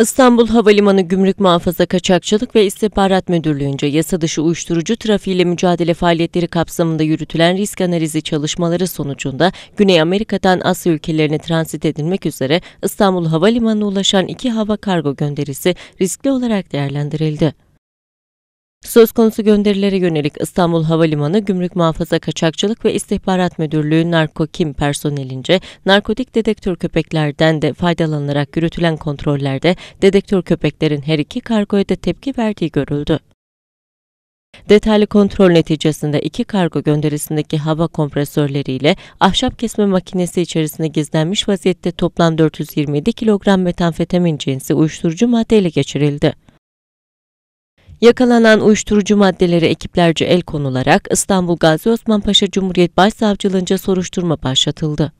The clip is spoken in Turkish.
İstanbul Havalimanı Gümrük Muhafaza Kaçakçılık ve İstihbarat Müdürlüğü'nce yasa dışı uyuşturucu trafiğiyle mücadele faaliyetleri kapsamında yürütülen risk analizi çalışmaları sonucunda Güney Amerika'dan Asya ülkelerine transit edilmek üzere İstanbul Havalimanı'na ulaşan iki hava kargo gönderisi riskli olarak değerlendirildi. Söz konusu gönderilere yönelik İstanbul Havalimanı Gümrük Muhafaza Kaçakçılık ve İstihbarat Müdürlüğü kim personelince narkotik dedektör köpeklerden de faydalanarak yürütülen kontrollerde dedektör köpeklerin her iki kargoya da tepki verdiği görüldü. Detaylı kontrol neticesinde iki kargo gönderisindeki hava kompresörleriyle ahşap kesme makinesi içerisinde gizlenmiş vaziyette toplam 427 kilogram metanfetamin cinsi uyuşturucu madde ele geçirildi. Yakalanan uyuşturucu maddeleri ekiplerce el konularak İstanbul Gazi Osman Paşa Cumhuriyet Başsavcılığınca soruşturma başlatıldı.